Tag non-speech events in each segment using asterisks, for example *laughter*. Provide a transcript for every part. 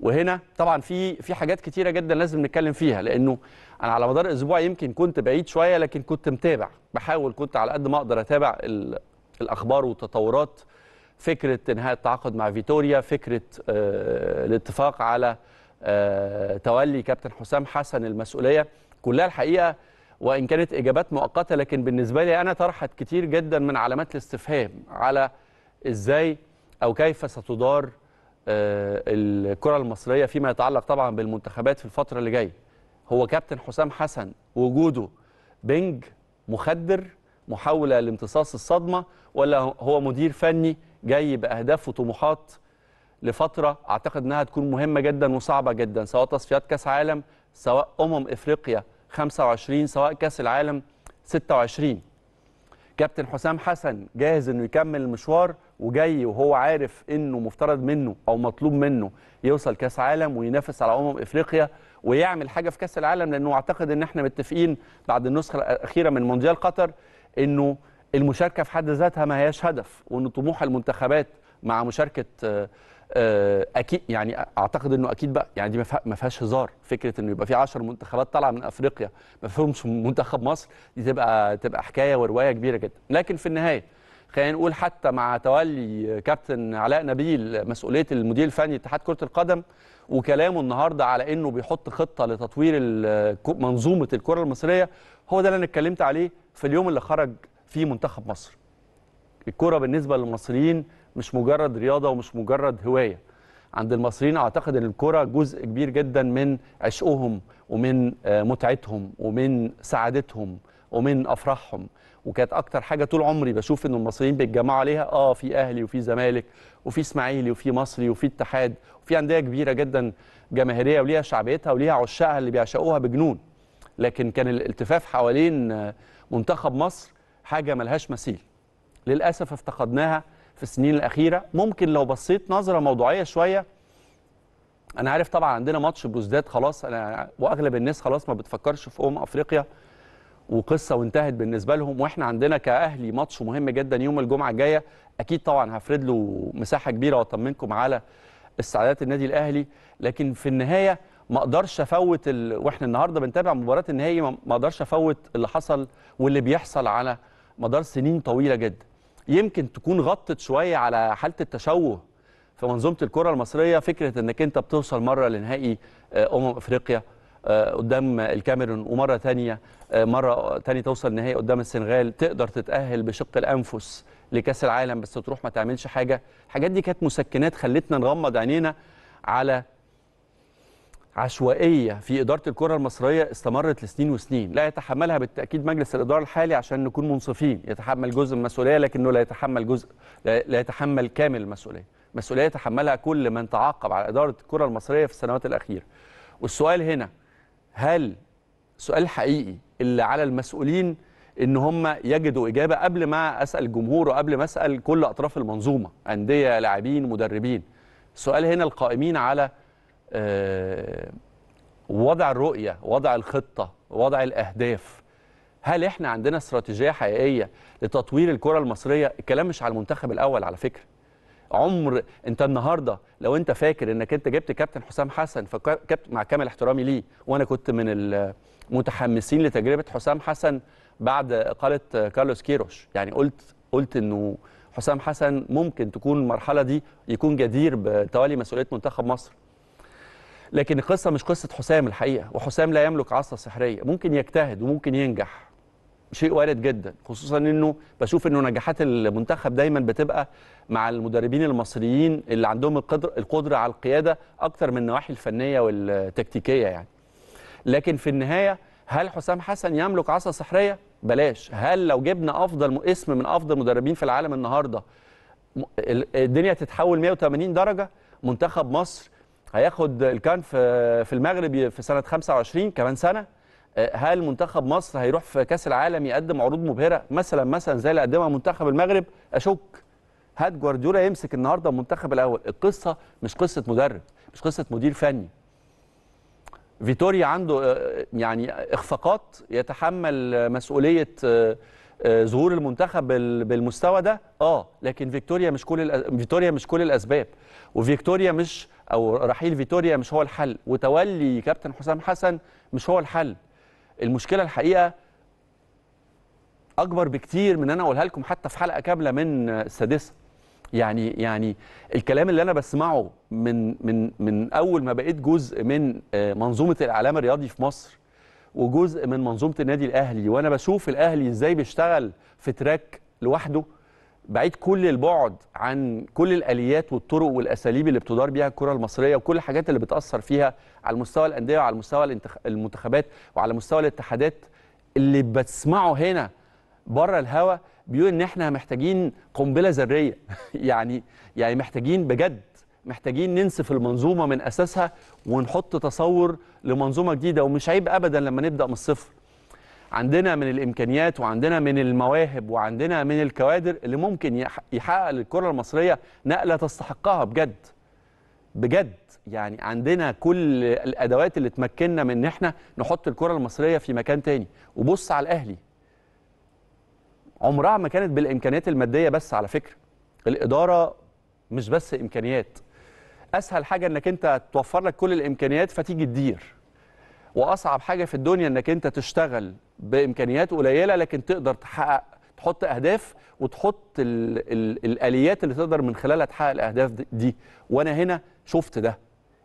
وهنا طبعا في في حاجات كتيره جدا لازم نتكلم فيها لانه انا على مدار اسبوع يمكن كنت بعيد شويه لكن كنت متابع بحاول كنت على قد ما اقدر اتابع الاخبار والتطورات فكره انهاء التعاقد مع فيتوريا فكره آه، الاتفاق على آه، تولي كابتن حسام حسن المسؤوليه كلها الحقيقه وان كانت اجابات مؤقته لكن بالنسبه لي انا طرحت كتير جدا من علامات الاستفهام على ازاي او كيف ستدار آه، الكره المصريه فيما يتعلق طبعا بالمنتخبات في الفتره اللي جايه هو كابتن حسام حسن وجوده بنج مخدر محاوله لامتصاص الصدمه ولا هو مدير فني جاي باهداف وطموحات لفتره اعتقد انها تكون مهمه جدا وصعبه جدا سواء تصفيات كاس عالم سواء امم افريقيا 25 سواء كاس العالم 26 كابتن حسام حسن جاهز انه يكمل المشوار وجاي وهو عارف انه مفترض منه او مطلوب منه يوصل كاس عالم وينافس على امم افريقيا ويعمل حاجه في كاس العالم لانه اعتقد ان احنا متفقين بعد النسخه الاخيره من مونديال قطر انه المشاركه في حد ذاتها ما هياش هدف وان طموح المنتخبات مع مشاركه آه، آه، اكيد يعني اعتقد انه اكيد بقى يعني دي ما فيهاش هزار فكره انه يبقى في 10 منتخبات طالعه من افريقيا ما فيهمش منتخب مصر دي تبقى تبقى حكايه وروايه كبيره جدا لكن في النهايه خلينا نقول حتى مع تولي كابتن علاء نبيل مسؤوليه المدير الفني لاتحاد كره القدم وكلامه النهارده على انه بيحط خطه لتطوير منظومه الكره المصريه هو ده اللي انا اتكلمت عليه في اليوم اللي خرج فيه منتخب مصر الكره بالنسبه للمصريين مش مجرد رياضه ومش مجرد هوايه عند المصريين اعتقد ان الكره جزء كبير جدا من عشقهم ومن آه، متعتهم ومن سعادتهم ومن افراحهم وكانت اكتر حاجه طول عمري بشوف ان المصريين بيتجمعوا عليها اه في اهلي وفي زمالك وفي اسماعيلي وفي مصري وفي اتحاد وفي انديه كبيره جدا جماهيريه وليها شعبيتها وليها عشاقها اللي بيعشقوها بجنون لكن كان الالتفاف حوالين آه، منتخب مصر حاجه ملهاش مثيل للاسف افتقدناها في السنين الأخيرة ممكن لو بصيت نظرة موضوعية شوية أنا عارف طبعا عندنا ماتش بوزداد خلاص أنا وأغلب الناس خلاص ما بتفكرش في أم أفريقيا وقصه وانتهت بالنسبه لهم واحنا عندنا كاهلي ماتش مهم جدا يوم الجمعه الجايه اكيد طبعا هفرد له مساحه كبيره واطمنكم على استعدادات النادي الاهلي لكن في النهايه ما اقدرش افوت ال... واحنا النهارده بنتابع مباراه النهائي ما اقدرش افوت اللي حصل واللي بيحصل على مدار سنين طويله جدا يمكن تكون غطت شويه على حاله التشوه في منظومه الكره المصريه فكره انك انت بتوصل مره لنهائي آه، امم افريقيا آه، قدام الكاميرون ومره ثانيه آه، مره ثانيه توصل نهائي قدام السنغال تقدر تتاهل بشق الانفس لكاس العالم بس تروح ما تعملش حاجه الحاجات دي كانت مسكنات خلتنا نغمض عينينا على عشوائيه في اداره الكره المصريه استمرت لسنين وسنين لا يتحملها بالتاكيد مجلس الاداره الحالي عشان نكون منصفين يتحمل جزء من المسؤوليه لكنه لا يتحمل جزء لا يتحمل كامل المسؤوليه مسؤوليه يتحملها كل من تعاقب على اداره الكره المصريه في السنوات الاخيره والسؤال هنا هل سؤال حقيقي اللي على المسؤولين ان هم يجدوا اجابه قبل ما اسال الجمهور وقبل ما اسال كل اطراف المنظومه انديه لاعبين مدربين السؤال هنا القائمين على آه، وضع الرؤيه وضع الخطه وضع الاهداف هل احنا عندنا استراتيجيه حقيقيه لتطوير الكره المصريه الكلام مش على المنتخب الاول على فكره عمر انت النهارده لو انت فاكر انك انت جبت كابتن حسام حسن فكابتن مع كامل احترامي ليه وانا كنت من المتحمسين لتجربه حسام حسن بعد اقاله كارلوس كيروش يعني قلت قلت انه حسام حسن ممكن تكون المرحله دي يكون جدير بتولي مسؤوليه منتخب مصر لكن القصه مش قصه حسام الحقيقه وحسام لا يملك عصا سحريه ممكن يجتهد وممكن ينجح شيء وارد جدا خصوصا انه بشوف انه نجاحات المنتخب دايما بتبقى مع المدربين المصريين اللي عندهم القدر القدره على القياده اكتر من النواحي الفنيه والتكتيكيه يعني لكن في النهايه هل حسام حسن يملك عصا سحريه بلاش هل لو جبنا افضل اسم من افضل مدربين في العالم النهارده الدنيا تتحول 180 درجه منتخب مصر هياخد الكان في في المغرب في سنه 25 كمان سنه آه، هل منتخب مصر هيروح في كاس العالم يقدم عروض مبهره مثلا مثلا زي اللي قدمها منتخب المغرب اشك هات جوارديولا يمسك النهارده المنتخب الاول القصه مش قصه مدرب مش قصه مدير فني فيتوريا عنده آه، يعني اخفاقات يتحمل مسؤوليه آه، ظهور المنتخب بالمستوى ده اه لكن فيكتوريا مش كل فيكتوريا مش كل الاسباب وفيكتوريا مش او رحيل فيتوريا مش هو الحل وتولي كابتن حسام حسن مش هو الحل المشكله الحقيقه اكبر بكتير من ان انا اقولها لكم حتى في حلقه كامله من السادسه يعني يعني الكلام اللي انا بسمعه من من من اول ما بقيت جزء من آه، منظومه الاعلام الرياضي في مصر وجزء من منظومه النادي الاهلي وانا بشوف الاهلي ازاي بيشتغل في تراك لوحده بعيد كل البعد عن كل الاليات والطرق والاساليب اللي بتدار بيها الكره المصريه وكل الحاجات اللي بتاثر فيها على مستوى الانديه وعلى مستوى المنتخبات وعلى مستوى الاتحادات اللي بتسمعه هنا بره الهوا بيقول ان احنا محتاجين قنبله ذريه *laughs* يعني يعني محتاجين بجد محتاجين ننسف المنظومه من اساسها ونحط تصور لمنظومه جديده ومش عيب ابدا لما نبدا من الصفر عندنا من الامكانيات وعندنا من المواهب وعندنا من الكوادر اللي ممكن يحقق للكره المصريه نقله تستحقها بجد بجد يعني عندنا كل الادوات اللي تمكننا من ان احنا نحط الكره المصريه في مكان تاني وبص على الاهلي عمرها ما كانت بالامكانيات الماديه بس على فكره الاداره مش بس امكانيات اسهل حاجه انك انت توفر لك كل الامكانيات فتيجي تدير واصعب حاجه في الدنيا انك انت تشتغل بامكانيات قليله لكن تقدر تحقق تحط اهداف وتحط الـ الـ الاليات اللي تقدر من خلالها تحقق الاهداف دي وانا هنا شفت ده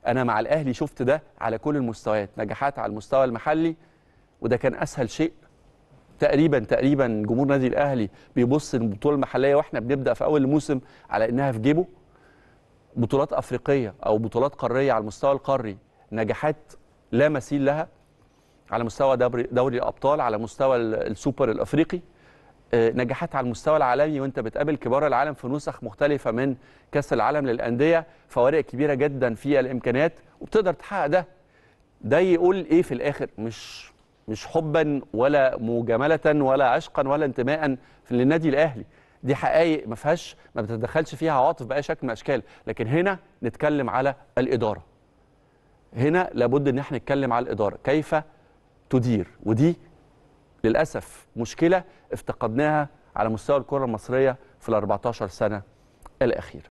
انا مع الاهلي شفت ده على كل المستويات نجاحات على المستوى المحلي وده كان اسهل شيء تقريبا تقريبا جمهور نادي الاهلي بيبص للبطوله المحليه واحنا بنبدا في اول الموسم على انها في جيبه بطولات افريقيه او بطولات قاريه على المستوى القاري نجاحات لا مثيل لها على مستوى دوري, دوري الابطال على مستوى السوبر الافريقي آه، نجاحات على المستوى العالمي وانت بتقابل كبار العالم في نسخ مختلفه من كاس العالم للانديه فوارق كبيره جدا في الامكانيات وبتقدر تحقق ده ده يقول ايه في الاخر مش مش حبا ولا مجامله ولا عشقا ولا انتماء للنادي الاهلي دي حقائق ما فيهاش ما بتتدخلش فيها عواطف باي شكل من الاشكال لكن هنا نتكلم على الاداره هنا لابد ان احنا نتكلم على الاداره كيف تدير ودي للاسف مشكله افتقدناها على مستوى الكره المصريه في ال 14 سنه الاخيره